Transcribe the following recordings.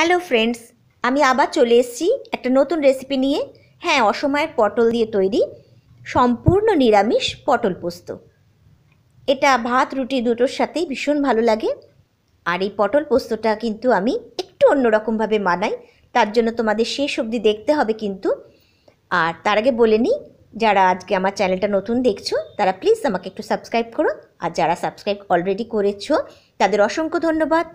hello friends আমি আবার চলে এসেছি একটা নতুন রেসিপি নিয়ে হ্যাঁ অসময়ের পটল দিয়ে তৈরি সম্পূর্ণ নিরামিষ পটল পোস্ত এটা ভাত রুটি দুটোর সাথেই ভীষণ ভালো লাগে আর এই পটল পোস্তটা কিন্তু আমি একটু অন্যরকমভাবে মানাই তার জন্য তোমাদের শেষ অবধি দেখতে হবে কিন্তু আর তার আগে বলে নিই যারা আজকে আমার চ্যানেলটা নতুন দেখছো তারা প্লিজ আমাকে একটু সাবস্ক্রাইব করো আর যারা সাবস্ক্রাইব অলরেডি করেছো তাদের অসংখ্য ধন্যবাদ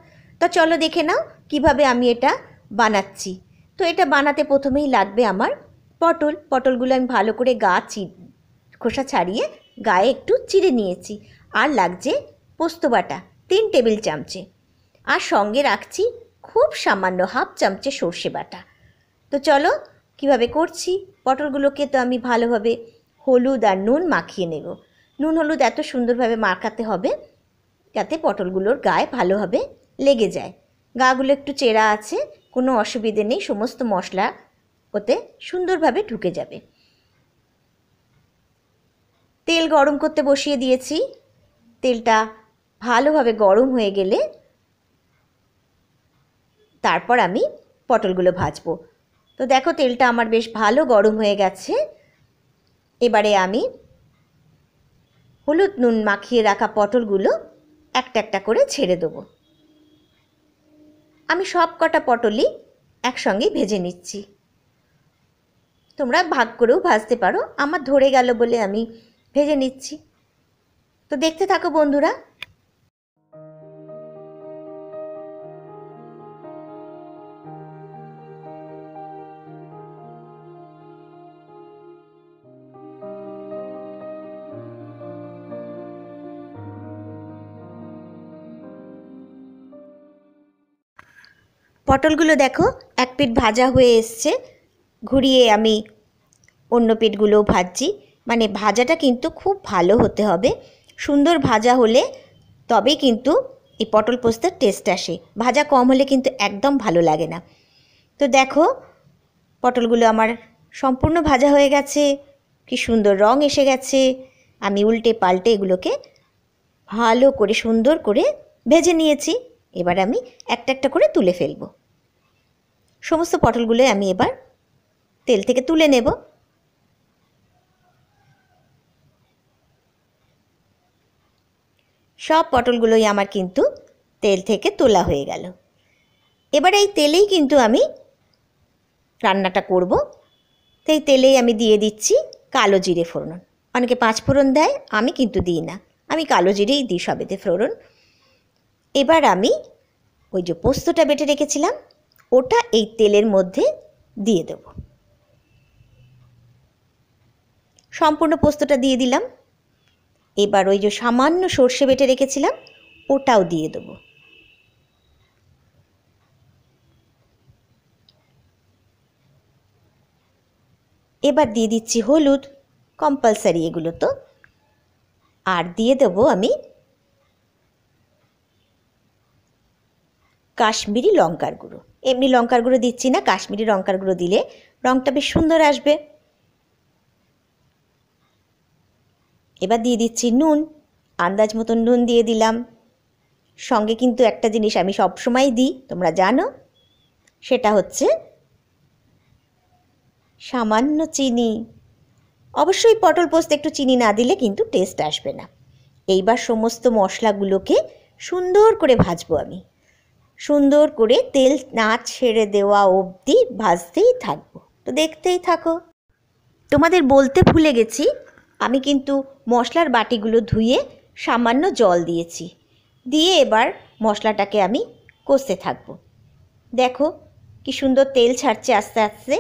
তো চলো দেখে নাও কিভাবে আমি এটা বানাচ্ছি তো এটা বানাতে প্রথমেই লাগবে আমার পটল পটলগুলো আমি ভালো করে গা চি খোসা ছাড়িয়ে গায়ে একটু চিড়ে নিয়েছি আর লাগছে পোস্ত বাটা তিন টেবিল চামচে আর সঙ্গে রাখছি খুব সামান্য হাফ চামচে সর্ষে বাটা তো চলো কিভাবে করছি পটলগুলোকে তো আমি ভালোভাবে হলুদ আর নুন মাখিয়ে নেব নুন হলুদ এত সুন্দরভাবে মাখাতে হবে যাতে পটলগুলোর গায়ে ভালোভাবে লেগে যায় গাগুলো একটু চেরা আছে কোনো অসুবিধে নেই সমস্ত মশলা ওতে সুন্দরভাবে ঢুকে যাবে তেল গরম করতে বসিয়ে দিয়েছি তেলটা ভালোভাবে গরম হয়ে গেলে তারপর আমি পটলগুলো ভাজবো তো দেখো তেলটা আমার বেশ ভালো গরম হয়ে গেছে এবারে আমি হলুদ নুন মাখিয়ে রাখা পটলগুলো একটা একটা করে ছেড়ে দেবো আমি সব কটা পটলই একসঙ্গে ভেজে নিচ্ছি তোমরা ভাগ করেও ভাজতে পারো আমার ধরে গেল বলে আমি ভেজে নিচ্ছি তো দেখতে থাকো বন্ধুরা পটলগুলো দেখো এক পিঠ ভাজা হয়ে এসছে ঘুরিয়ে আমি অন্য পিঠগুলোও ভাজছি মানে ভাজাটা কিন্তু খুব ভালো হতে হবে সুন্দর ভাজা হলে তবে কিন্তু এই পটল পোস্তের টেস্ট আসে ভাজা কম হলে কিন্তু একদম ভালো লাগে না তো দেখো পটলগুলো আমার সম্পূর্ণ ভাজা হয়ে গেছে কি সুন্দর রং এসে গেছে আমি উল্টে পাল্টে এগুলোকে ভালো করে সুন্দর করে ভেজে নিয়েছি এবার আমি একটা একটা করে তুলে ফেলব সমস্ত পটলগুলো আমি এবার তেল থেকে তুলে নেব সব পটলগুলোই আমার কিন্তু তেল থেকে তোলা হয়ে গেল এবার এই তেলেই কিন্তু আমি রান্নাটা করব তাই তেলেই আমি দিয়ে দিচ্ছি কালো জিরে ফোড়ন অনেকে পাঁচ ফোড়ন দেয় আমি কিন্তু দিই না আমি কালো জিরেই দিই সবেতে ফোড়ন এবার আমি ওই যে পোস্তটা বেটে রেখেছিলাম ওটা এই তেলের মধ্যে দিয়ে দেব সম্পূর্ণ পোস্তটা দিয়ে দিলাম এবার ওই যে সামান্য সর্ষে বেটে রেখেছিলাম ওটাও দিয়ে দেব এবার দিয়ে দিচ্ছি হলুদ কম্পালসারি এগুলো তো আর দিয়ে দেবো আমি কাশ্মীরি লঙ্কার গুঁড়ো এমনি লঙ্কার গুঁড়ো দিচ্ছি না কাশ্মীরি লঙ্কার গুঁড়ো দিলে রঙটা বেশ সুন্দর আসবে এবার দিয়ে দিচ্ছি নুন আন্দাজ মতন নুন দিয়ে দিলাম সঙ্গে কিন্তু একটা জিনিস আমি সবসময় দিই তোমরা জানো সেটা হচ্ছে সামান্য চিনি অবশ্যই পটল পোস্ত একটু চিনি না দিলে কিন্তু টেস্ট আসবে না এইবার সমস্ত মশলাগুলোকে সুন্দর করে ভাজবো আমি সুন্দর করে তেল না ছেড়ে দেওয়া অবধি ভাজতেই থাকবো তো দেখতেই থাকো তোমাদের বলতে ভুলে গেছি আমি কিন্তু মশলার বাটিগুলো ধুয়ে সামান্য জল দিয়েছি দিয়ে এবার মশলাটাকে আমি কষতে থাকবো দেখো কি সুন্দর তেল ছাড়ছে আস্তে আস্তে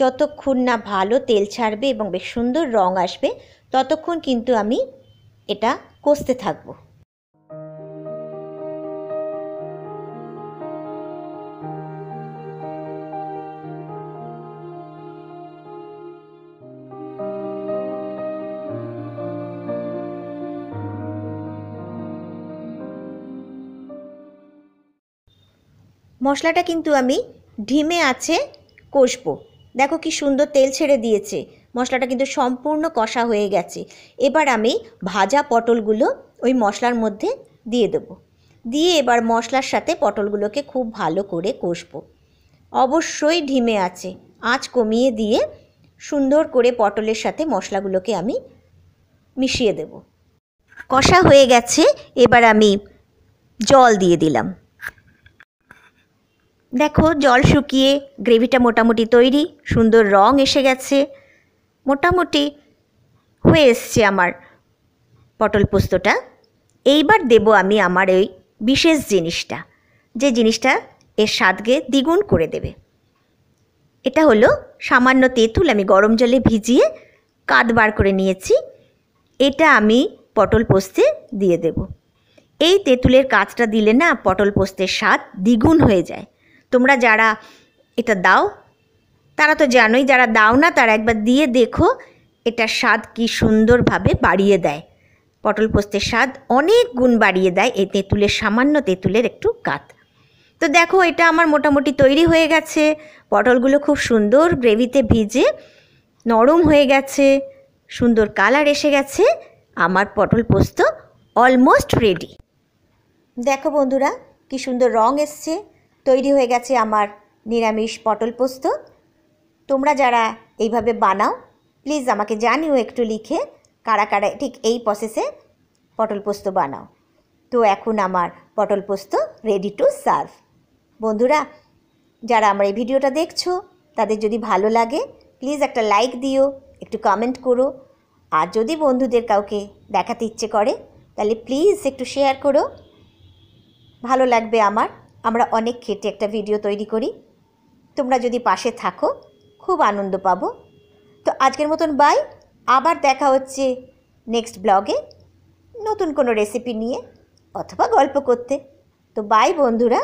যতক্ষণ না ভালো তেল ছাড়বে এবং বেশ সুন্দর রং আসবে ততক্ষণ কিন্তু আমি এটা কষতে থাকবো মশলাটা কিন্তু আমি ঢিমে আছে কষবো দেখো কি সুন্দর তেল ছেড়ে দিয়েছে মশলাটা কিন্তু সম্পূর্ণ কষা হয়ে গেছে এবার আমি ভাজা পটলগুলো ওই মশলার মধ্যে দিয়ে দেবো দিয়ে এবার মশলার সাথে পটলগুলোকে খুব ভালো করে কষবো অবশ্যই ঢিমে আছে আঁচ কমিয়ে দিয়ে সুন্দর করে পটলের সাথে মশলাগুলোকে আমি মিশিয়ে দেব কষা হয়ে গেছে এবার আমি জল দিয়ে দিলাম দেখো জল শুকিয়ে গ্রেভিটা মোটামুটি তৈরি সুন্দর রং এসে গেছে মোটামুটি হয়ে এসছে আমার পটল পোস্তটা এইবার দেব আমি আমার ওই বিশেষ জিনিসটা যে জিনিসটা এর স্বাদকে দ্বিগুণ করে দেবে এটা হলো সামান্য তেঁতুল আমি গরম জলে ভিজিয়ে কাঁধ বার করে নিয়েছি এটা আমি পটল পোস্তে দিয়ে দেব এই তেঁতুলের কাজটা দিলে না পটল পোস্তের স্বাদ দ্বিগুণ হয়ে যায় তোমরা যারা এটা দাও তারা তো জানোই যারা দাও না তারা একবার দিয়ে দেখো এটা স্বাদ কি সুন্দরভাবে বাড়িয়ে দেয় পটল পোস্তের স্বাদ অনেক গুণ বাড়িয়ে দেয় এই তেঁতুলের সামান্য তেঁতুলের একটু কাত তো দেখো এটা আমার মোটামুটি তৈরি হয়ে গেছে পটলগুলো খুব সুন্দর গ্রেভিতে ভিজে নরম হয়ে গেছে সুন্দর কালার এসে গেছে আমার পটল পোস্ত অলমোস্ট রেডি দেখো বন্ধুরা কি সুন্দর রং এসছে তৈরি হয়ে গেছে আমার নিরামিষ পটল পোস্ত তোমরা যারা এইভাবে বানাও প্লিজ আমাকে জানিও একটু লিখে কারা কারা ঠিক এই প্রসেসে পটল পোস্ত বানাও তো এখন আমার পটল পোস্ত রেডি টু সার্ভ বন্ধুরা যারা আমার এই ভিডিওটা দেখছো তাদের যদি ভালো লাগে প্লিজ একটা লাইক দিও একটু কমেন্ট করো আর যদি বন্ধুদের কাউকে দেখাতে ইচ্ছে করে তাহলে প্লিজ একটু শেয়ার করো ভালো লাগবে আমার আমরা অনেক খেটে একটা ভিডিও তৈরি করি তোমরা যদি পাশে থাকো খুব আনন্দ পাবো তো আজকের মতন বাই আবার দেখা হচ্ছে নেক্সট ব্লগে নতুন কোনো রেসিপি নিয়ে অথবা গল্প করতে তো বাই বন্ধুরা